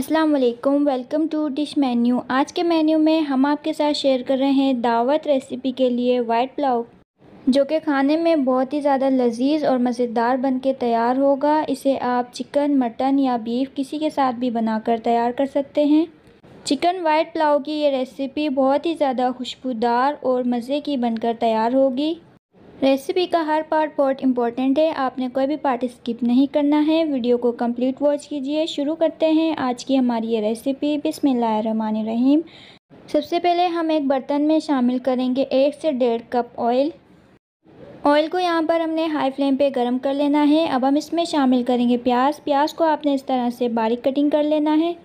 अस्सलाम वालेकुम welcome to dish menu आज के मेन्यू में हम आपके साथ शेयर कर रहे हैं दावत रेसिपी के लिए वाइट पुलाव जो कि खाने में बहुत ही ज़्यादा लजीज और मज़ेदार बन के तैयार होगा इसे आप चिकन मटन या बीफ किसी के साथ भी बनाकर तैयार कर सकते हैं चिकन वाइट पुलाव की ये रेसिपी बहुत ही ज़्यादा खुशबूदार और मज़े की बनकर तैयार होगी रेसिपी का हर पार्ट बहुत इंपॉर्टेंट है आपने कोई भी पार्ट स्किप नहीं करना है वीडियो को कंप्लीट वॉच कीजिए शुरू करते हैं आज की हमारी ये रेसिपी रहीम सबसे पहले हम एक बर्तन में शामिल करेंगे एक से डेढ़ कप ऑयल ऑयल को यहाँ पर हमने हाई फ्लेम पे गरम कर लेना है अब हम इसमें शामिल करेंगे प्याज प्याज को आपने इस तरह से बारीक कटिंग कर लेना है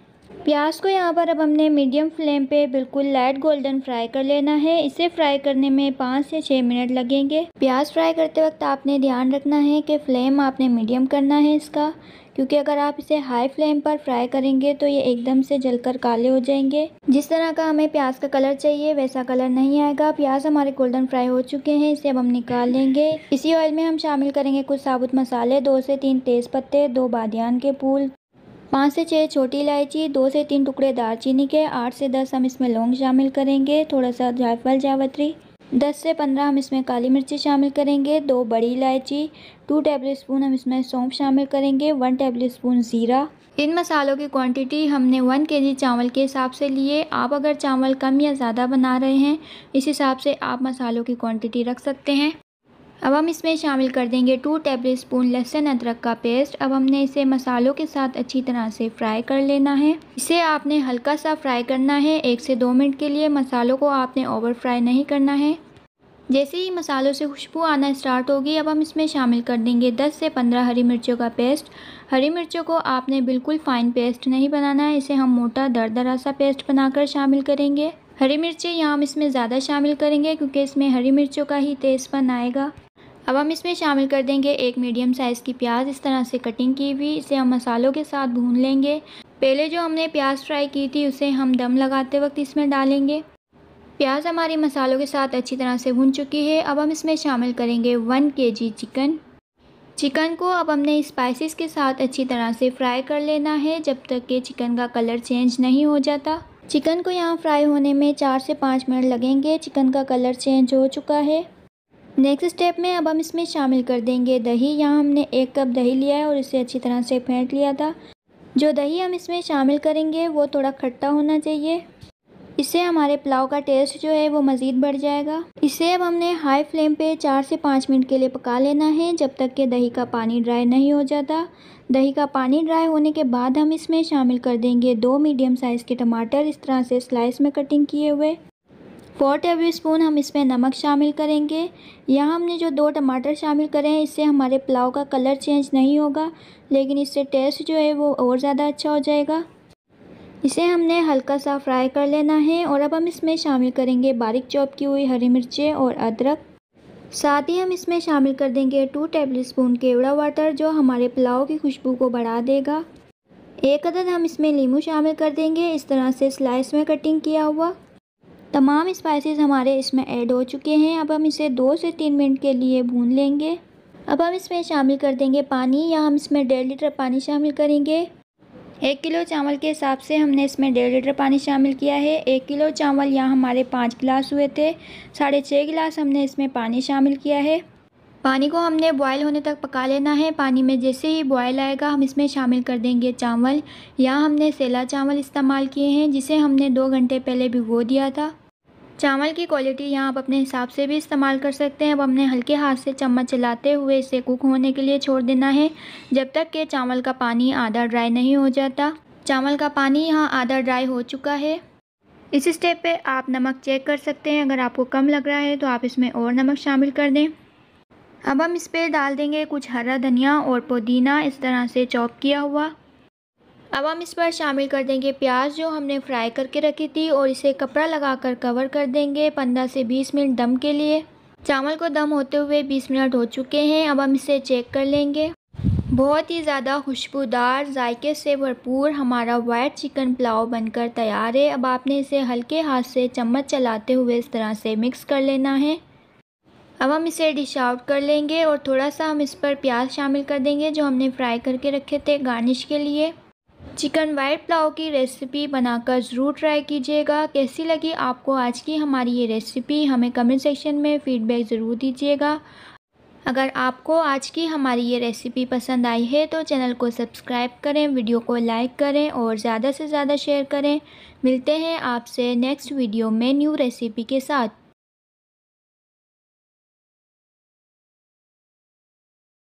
प्याज को यहाँ पर अब हमने मीडियम फ्लेम पे बिल्कुल लाइट गोल्डन फ्राई कर लेना है इसे फ्राई करने में पाँच से छः मिनट लगेंगे प्याज फ्राई करते वक्त आपने ध्यान रखना है कि फ्लेम आपने मीडियम करना है इसका क्योंकि अगर आप इसे हाई फ्लेम पर फ्राई करेंगे तो ये एकदम से जलकर काले हो जाएंगे जिस तरह का हमें प्याज का कलर चाहिए वैसा कलर नहीं आएगा प्याज हमारे गोल्डन फ्राई हो चुके हैं इसे अब हम निकाल लेंगे इसी ऑयल में हम शामिल करेंगे कुछ साबुत मसाले दो से तीन तेज़ पत्ते दो बादियान के फूल पाँच से छः छोटी इलायची दो से तीन टुकड़े दालचीनी के आठ से दस हम इसमें लौंग शामिल करेंगे थोड़ा सा जायफल जावत्री दस से पंद्रह हम इसमें काली मिर्ची शामिल करेंगे दो बड़ी इलायची टू टेबल स्पून हम इसमें सौंफ शामिल करेंगे वन टेबल स्पून ज़ीरा इन मसालों की क्वांटिटी हमने वन के जी चावल के हिसाब से लिए आप अगर चावल कम या ज़्यादा बना रहे हैं इस हिसाब से आप मसालों की क्वांटिटी रख सकते हैं अब हम इसमें शामिल कर देंगे टू टेबल स्पून लहसुन अदरक का पेस्ट अब हमने इसे मसालों के साथ अच्छी तरह से फ्राई कर लेना है इसे आपने हल्का सा फ्राई करना है एक से दो मिनट के लिए मसालों को आपने ओवर फ्राई नहीं करना है जैसे ही मसालों से खुशबू आना स्टार्ट होगी अब हम इसमें शामिल कर देंगे 10 से 15 हरी मिर्चों का पेस्ट हरी मिर्चों को आपने बिल्कुल फ़ाइन पेस्ट नहीं बनाना है इसे हम मोटा दर दरा सा पेस्ट बनाकर शामिल करेंगे हरी मिर्चें यहाँ हम इसमें ज़्यादा शामिल करेंगे क्योंकि इसमें हरी मिर्चों का ही तेज़पन आएगा अब हम इसमें शामिल कर देंगे एक मीडियम साइज़ की प्याज इस तरह से कटिंग की हुई इसे हम मसालों के साथ भून लेंगे पहले जो हमने प्याज फ्राई की थी उसे हम दम लगाते वक्त इसमें डालेंगे प्याज हमारे मसालों के साथ अच्छी तरह से भून चुकी है अब हम इसमें शामिल करेंगे वन के चिकन चिकन को अब हमने स्पाइसेस के साथ अच्छी तरह से फ्राई कर लेना है जब तक कि चिकन का कलर चेंज नहीं हो जाता चिकन को यहाँ फ्राई होने में चार से पाँच मिनट लगेंगे चिकन का कलर चेंज हो चुका है नेक्स्ट स्टेप में अब हम इसमें शामिल कर देंगे दही यहाँ हमने एक कप दही लिया है और इसे अच्छी तरह से फेंट लिया था जो दही हम इसमें शामिल करेंगे वो थोड़ा खट्टा होना चाहिए इससे हमारे पुलाव का टेस्ट जो है वो मज़ीद बढ़ जाएगा इसे अब हमने हाई फ्लेम पे चार से पाँच मिनट के लिए पका लेना है जब तक कि दही का पानी ड्राई नहीं हो जाता दही का पानी ड्राई होने के बाद हम इसमें शामिल कर देंगे दो मीडियम साइज़ के टमाटर इस तरह से स्लाइस में कटिंग किए हुए फोर टेबल स्पून हम इसमें नमक शामिल करेंगे यहाँ हमने जो दो टमाटर शामिल करे हैं इससे हमारे पुलाव का कलर चेंज नहीं होगा लेकिन इससे टेस्ट जो है वो और ज़्यादा अच्छा हो जाएगा इसे हमने हल्का सा फ्राई कर लेना है और अब हम इसमें शामिल करेंगे बारीक चॉप की हुई हरी मिर्चें और अदरक साथ ही हम इसमें शामिल कर देंगे two tablespoon kewra water जो हमारे पुलाव की खुशबू को बढ़ा देगा एक अदद हम इसमें लीमू शामिल कर देंगे इस तरह से स्लाइस में कटिंग किया हुआ तमाम स्पाइसेस हमारे इसमें ऐड हो चुके हैं अब हम इसे दो से तीन मिनट के लिए भून लेंगे अब हम इसमें शामिल कर देंगे पानी या हम इसमें डेढ़ लीटर पानी शामिल करेंगे एक किलो चावल के हिसाब से हमने इसमें डेढ़ लीटर पानी शामिल किया है एक किलो चावल यहाँ हमारे पाँच गिलास हुए थे साढ़े छः गिलास हमने इसमें पानी शामिल किया है पानी को हमने बॉयल होने तक पका लेना है पानी में जैसे ही बॉयल आएगा हम इसमें शामिल कर देंगे चावल या हमने सेला चावल इस्तेमाल किए हैं जिसे हमने दो घंटे पहले भिगो दिया था चावल की क्वालिटी यहाँ आप अपने हिसाब से भी इस्तेमाल कर सकते हैं अब हमने हल्के हाथ से चम्मच चलाते हुए इसे कुक होने के लिए छोड़ देना है जब तक कि चावल का पानी आधा ड्राई नहीं हो जाता चावल का पानी यहाँ आधा ड्राई हो चुका है इस स्टेप पे आप नमक चेक कर सकते हैं अगर आपको कम लग रहा है तो आप इसमें और नमक शामिल कर दें अब हम इस पर डाल देंगे कुछ हरा धनिया और पुदीना इस तरह से चॉप किया हुआ अब हम इस पर शामिल कर देंगे प्याज जो हमने फ्राई करके रखी थी और इसे कपड़ा लगाकर कवर कर देंगे पंद्रह से बीस मिनट दम के लिए चावल को दम होते हुए बीस मिनट हो चुके हैं अब हम इसे चेक कर लेंगे बहुत ही ज़्यादा खुशबूदार जायके से भरपूर हमारा वाइट चिकन पुलाव बनकर तैयार है अब आपने इसे हल्के हाथ से चम्मच चलाते हुए इस तरह से मिक्स कर लेना है अब हम इसे डिश आउट कर लेंगे और थोड़ा सा हम इस पर प्याज शामिल कर देंगे जो हमने फ्राई करके रखे थे गार्निश के लिए चिकन वाइट पुलाव की रेसिपी बनाकर ज़रूर ट्राई कीजिएगा कैसी लगी आपको आज की हमारी ये रेसिपी हमें कमेंट सेक्शन में फ़ीडबैक ज़रूर दीजिएगा अगर आपको आज की हमारी ये रेसिपी पसंद आई है तो चैनल को सब्सक्राइब करें वीडियो को लाइक करें और ज़्यादा से ज़्यादा शेयर करें मिलते हैं आपसे नेक्स्ट वीडियो में न्यू रेसिपी के साथ